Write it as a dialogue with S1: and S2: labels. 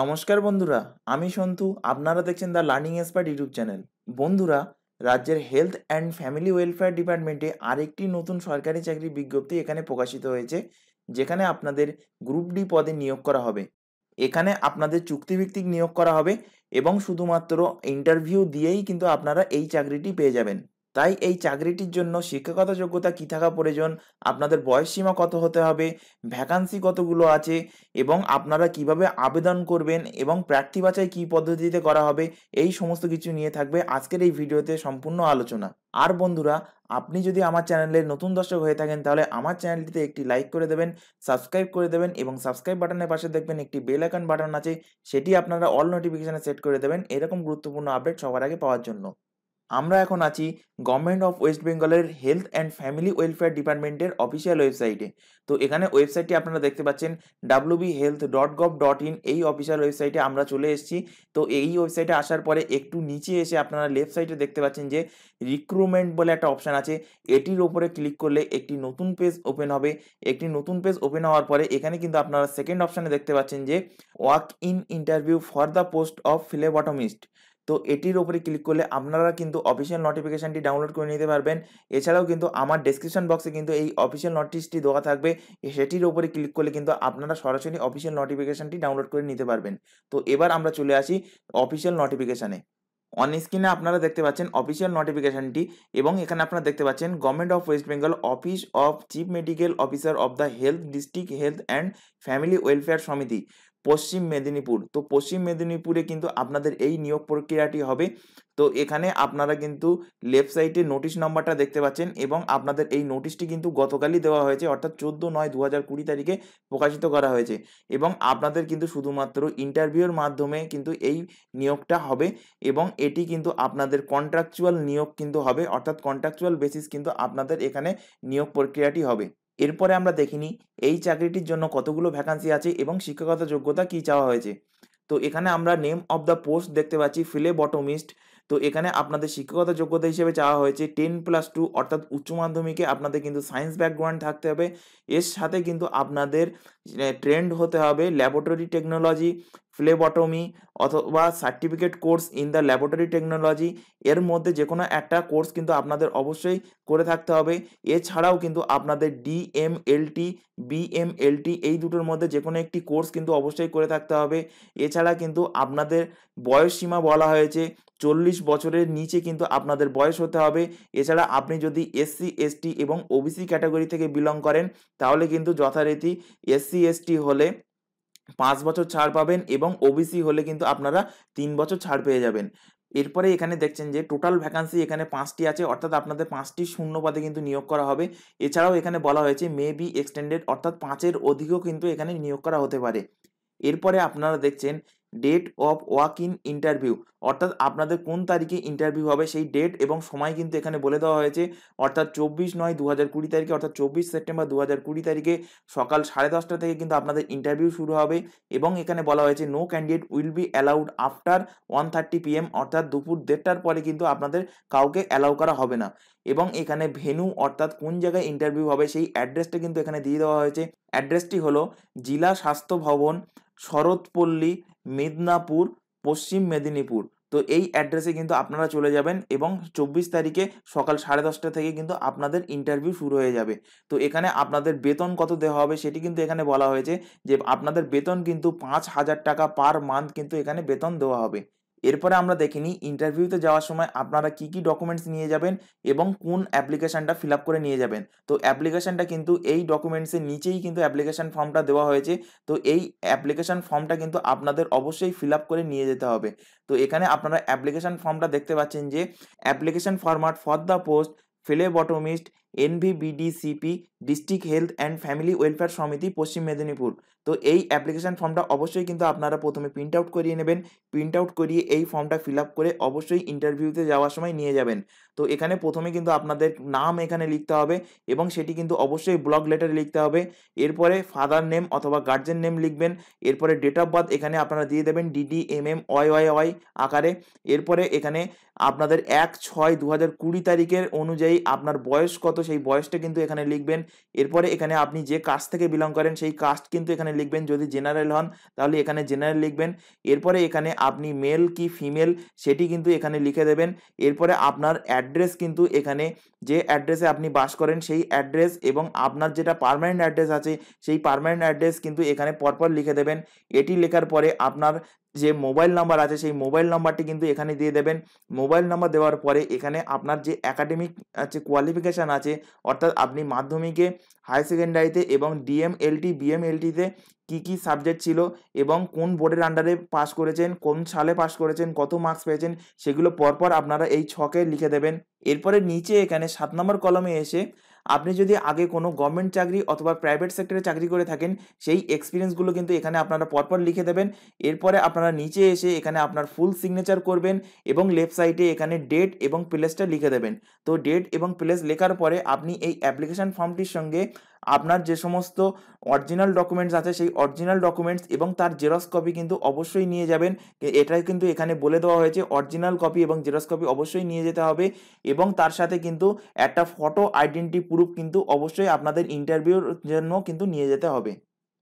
S1: নমস্কার বন্ধুরা আমি সন্তু আপনারা দেখছেন the learning expert YouTube channel বন্ধুরা রাজ্যের হেলথ অ্যান্ড ফ্যামিলি ওয়েলফেয়ার ডিপার্টমেন্টে আরেকটি নতুন সরকারি চাকরি বিজ্ঞপ্তি এখানে প্রকাশিত হয়েছে যেখানে আপনাদের গ্রুপ ডি পদে নিয়োগ করা হবে এখানে আপনাদের চুক্তিভিত্তিক নিয়োগ করা হবে এবং শুধুমাত্র ইন্টারভিউ দিয়েই কিন্তু আপনারা এই চাকরিটি পেয়ে যাবেন তাই এই চাকরিটির জন্য শিক্ষাগত যোগ্যতা কী থাকা প্রয়োজন আপনাদের বয়সসীমা কত হতে হবে ভ্যাকান্সি কতগুলো আছে এবং আপনারা কিভাবে আবেদন করবেন এবং প্রার্থী বাছাই কী পদ্ধতিতে করা হবে এই সমস্ত কিছু নিয়ে থাকবে আজকের এই ভিডিওতে সম্পূর্ণ আলোচনা আর বন্ধুরা আপনি যদি আমার চ্যানেলের নতুন দর্শক হয়ে থাকেন তাহলে আমার চ্যানেলটিতে একটি লাইক করে দেবেন সাবস্ক্রাইব করে দেবেন এবং সাবস্ক্রাইব বাটনের পাশে দেখবেন একটি বেল আইকন বাটন আছে সেটি আপনারা অল নোটিফিকেশানে সেট করে দেবেন এরকম গুরুত্বপূর্ণ আপডেট সবার আগে পাওয়ার জন্য আমরা এখন আছি গভর্নমেন্ট অফ ওয়েস্ট বেঙ্গলের হেলথ অ্যান্ড ফ্যামিলি ওয়েলফেয়ার ডিপার্টমেন্টের অফিসিয়াল ওয়েবসাইটে তো এখানে ওয়েবসাইটটি আপনারা দেখতে পাচ্ছেন W B health dot gov dot in এই অফিসিয়াল ওয়েবসাইটে আমরা চলে এসেছি তো এই ওয়েবসাইটে আসার পরে একটু নিচে এসে আপনারা লেফট সাইডে দেখতে পাচ্ছেন যে রিক্রুটমেন্ট বলে একটা অপশান আছে এটির ওপরে ক্লিক করলে একটি নতুন পেজ ওপেন হবে একটি নতুন পেজ ওপেন হওয়ার পরে এখানে কিন্তু আপনারা সেকেন্ড অপশানে দেখতে পাচ্ছেন যে walk in interview for the post of phlebotomist তো এটির ওপরে ক্লিক করলে আপনারা কিন্তু অফিসিয়াল নোটিফিকেশানটি ডাউনলোড করে নিতে পারবেন এছাড়াও কিন্তু আমার ডেসক্রিপশন বক্সে কিন্তু এই অফিসিয়াল নোটিশটি দেওয়া থাকবে সেটির ওপরে ক্লিক করলে কিন্তু আপনারা সরাসরি অফিসিয়াল নোটিফিকেশানটি ডাউনলোড করে নিতে পারবেন তো এবার আমরা চলে আসি অফিসিয়াল নোটিফিকেশানে অন স্ক্রিনে আপনারা দেখতে পাচ্ছেন অফিসিয়াল নোটিফিকেশানটি এবং এখানে আপনারা দেখতে পাচ্ছেন government of West Bengal office of chief medical officer of the health district health and family welfare সমিতি পশ্চিম মেদিনীপুর তো পশ্চিম মেদিনীপুরে কিন্তু আপনাদের এই নিয়োগ প্রক্রিয়াটি হবে তো এখানে আপনারা কিন্তু লেফট সাইডে নোটিশ নাম্বারটা দেখতে পাচ্ছেন এবং আপনাদের এই নোটিশটি কিন্তু গতকালই দেওয়া হয়েছে অর্থাৎ চোদ্দ নয় দু হাজার কুড়ি তারিখে প্রকাশিত করা হয়েছে এবং আপনাদের কিন্তু শুধুমাত্র ইন্টারভিউর মাধ্যমে কিন্তু এই নিয়োগটা হবে এবং এটি কিন্তু আপনাদের কন্ট্রাকচুয়াল নিয়োগ কিন্তু হবে অর্থাৎ কন্ট্রাকচুয়াল বেসিস কিন্তু আপনাদের এখানে নিয়োগ প্রক্রিয়াটি হবে এরপরে আমরা দেখিনি এই চাকরিটির জন্য কতগুলো ভ্যাকান্সি আছে এবং শিক্ষাগত যোগ্যতা কি চাওয়া হয়েছে তো এখানে আমরা নেম অব দ্য পোস্ট দেখতে পাচ্ছি ফিলে বটমিস্ট তো এখানে আপনাদের শিক্ষাগত যোগ্যতা হিসেবে চাওয়া হয়েছে টেন প্লাস টু অর্থাৎ উচ্চ মাধ্যমিকে আপনাদের কিন্তু সায়েন্স ব্যাকগ্রাউন্ড থাকতে হবে এর সাথে কিন্তু আপনাদের ট্রেন্ড হতে হবে ল্যাবরেটরি টেকনোলজি ফ্লেবটমি অথবা certificate course in the laboratory technology এর মধ্যে যে কোনো একটা কোর্স কিন্তু আপনাদের অবশ্যই করে থাকতে হবে এছাড়াও কিন্তু আপনাদের ডিএমএলটি বিএমএলটি এই দুটোর মধ্যে যে কোনো একটি কোর্স কিন্তু অবশ্যই করে থাকতে হবে এছাড়া কিন্তু আপনাদের বয়স সীমা বলা হয়েছে চল্লিশ বছরের নিচে কিন্তু আপনাদের বয়স হতে হবে এছাড়া আপনি যদি এসসি এসটি এবং ওবিসি ক্যাটাগরি থেকে বিলং করেন তাহলে কিন্তু যথারীতি এসসি এসটি হলে পাঁচ বছর ছাড় পাবেন এবং ওবিসি হলে কিন্তু আপনারা তিন বছর ছাড় পেয়ে যাবেন এরপরে এখানে দেখছেন যে টোটাল ভ্যাকান্সি এখানে পাঁচটি আছে অর্থাৎ আপনাদের পাঁচটি শূন্য পদে কিন্তু নিয়োগ করা হবে এছাড়াও এখানে বলা হয়েছে মে বি এক্সটেন্ডেড অর্থাৎ পাঁচের অধিকও কিন্তু এখানে নিয়োগ করা হতে পারে এরপরে আপনারা দেখছেন date of walk in interview অর্থাৎ আপনাদের কোন তারিখে ইন্টারভিউ হবে সেই ডেট এবং সময় কিন্তু এখানে বলে দেওয়া হয়েছে অর্থাৎ চব্বিশ নয় দু হাজার কুড়ি তারিখে অর্থাৎ চব্বিশ সেপ্টেম্বর দু হাজার কুড়ি তারিখে সকাল সাড়ে দশটা থেকে কিন্তু আপনাদের ইন্টারভিউ শুরু হবে এবং এখানে বলা হয়েছে no candidate will be allowed after one thirty PM অর্থাৎ দুপুর দেড়টার পরে কিন্তু আপনাদের কাউকে অ্যালাউ করা হবে না এবং এখানে ভেনু অর্থাৎ কোন জায়গায় ইন্টারভিউ হবে সেই অ্যাড্রেসটা কিন্তু এখানে দিয়ে দেওয়া হয়েছে অ্যাড্রেসটি হলো জেলা স্বাস্থ্য ভবন শরৎপল্লী মেদিনীপুর পশ্চিম মেদিনীপুর তো এই অ্যাড্রেসে কিন্তু আপনারা চলে যাবেন এবং চব্বিশ তারিখে সকাল সাড়ে দশটা থেকে কিন্তু আপনাদের ইন্টারভিউ শুরু হয়ে যাবে তো এখানে আপনাদের বেতন কত দেওয়া হবে সেটি কিন্তু এখানে বলা হয়েছে যে আপনাদের বেতন কিন্তু পাঁচ হাজার টাকা পার মান্থ কিন্তু এখানে বেতন দেওয়া হবে এরপরে আমরা দেখিনি ইন্টারভিউতে যাওয়ার সময় আপনারা কি কি ডকুমেন্টস নিয়ে যাবেন এবং কোন অ্যাপ্লিকেশানটা ফিল আপ করে নিয়ে যাবেন তো অ্যাপ্লিকেশানটা কিন্তু এই ডকুমেন্টসের নিচেই কিন্তু অ্যাপ্লিকেশান ফর্মটা দেওয়া হয়েছে তো এই অ্যাপ্লিকেশান ফর্মটা কিন্তু আপনাদের অবশ্যই ফিল আপ করে নিয়ে যেতে হবে তো এখানে আপনারা অ্যাপ্লিকেশান ফর্মটা দেখতে পাচ্ছেন যে application format for the post phlebotomist NVBDCP district health and family welfare সমিতি পশ্চিম মেদিনীপুর তো এই অ্যাপ্লিকেশান ফর্মটা অবশ্যই কিন্তু আপনারা প্রথমে প্রিন্ট আউট করিয়ে নেবেন প্রিন্ট আউট করিয়ে এই ফর্মটা ফিল আপ করে অবশ্যই ইন্টারভিউতে যাওয়ার সময় নিয়ে যাবেন তো এখানে প্রথমে কিন্তু আপনাদের নাম এখানে লিখতে হবে এবং সেটি কিন্তু অবশ্যই ব্লক লেটারে লিখতে হবে এরপরে ফাদার নেম অথবা গার্জেন নেম লিখবেন এরপরে ডেট অফ বার্থ এখানে আপনারা দিয়ে দেবেন D D M M Y Y Y আকারে এরপরে এখানে আপনাদের এক ছয় দু হাজার কুড়ি তারিখের অনুযায়ী আপনার বয়স কত সেই বয়সটা কিন্তু এখানে লিখবেন এরপরে এখানে আপনি যে কাজ থেকে বিলং করেন সেই কাস্ট কিন্তু এখানে লিখবেন যদি জেনারেল হন তাহলে এখানে জেনারেল লিখবেন এরপরে এখানে আপনি মেল কি ফিমেল সেটি কিন্তু এখানে লিখে দেবেন এরপরে আপনার অ্যাড্রেস কিন্তু এখানে যে অ্যাড্রেসে আপনি বাস করেন সেই অ্যাড্রেস এবং আপনার যেটা পারমানেন্ট অ্যাড্রেস আছে সেই পারমানেন্ট অ্যাড্রেস কিন্তু এখানে পরপর লিখে দেবেন এটি লেখার পরে আপনার যে মোবাইল নাম্বার আছে সেই মোবাইল নাম্বারটি কিন্তু এখানে দিয়ে দেবেন মোবাইল নাম্বার দেওয়ার পরে এখানে আপনার যে একাডেমিক আছে কোয়ালিফিকেশান আছে অর্থাৎ আপনি মাধ্যমিকে হায়ার সেকেন্ডারিতে এবং ডিএমএলটি বিএমএলটিতে কী কী সাবজেক্ট ছিল এবং কোন বোর্ডের আন্ডারে পাস করেছেন কোন সালে পাস করেছেন কত মার্কস পেয়েছেন সেগুলো পরপর আপনারা এই ছকে লিখে দেবেন এরপরে নিচে এখানে সাত নম্বর কলমে এসে আপনি যদি আগে কোনো গভর্নমেন্ট চাকরি অথবা প্রাইভেট সেক্টরে চাকরি করে থাকেন সেই এক্সপিরিয়েন্সগুলো কিন্তু এখানে আপনারা পরপর লিখে দেবেন এরপরে আপনারা নিচে এসে এখানে আপনার ফুল সিগনেচার করবেন এবং লেফট সাইডে এখানে ডেট এবং প্লেসটা লিখে দেবেন তো ডেট এবং প্লেস লেখার পরে আপনি এই অ্যাপ্লিকেশান ফর্মটির সঙ্গে আপনার যে সমস্ত অরিজিনাল ডকুমেন্টস আছে সেই অরিজিনাল ডকুমেন্টস এবং তার জেরক্স কপি কিন্তু অবশ্যই নিয়ে যাবেন এটাই কিন্তু এখানে বলে দেওয়া হয়েছে অরিজিনাল কপি এবং জেরক্স কপি অবশ্যই নিয়ে যেতে হবে এবং তার সাথে কিন্তু একটা ফটো আইডেন্টি প্রুফ কিন্তু অবশ্যই আপনাদের ইন্টারভিউর জন্য কিন্তু নিয়ে যেতে হবে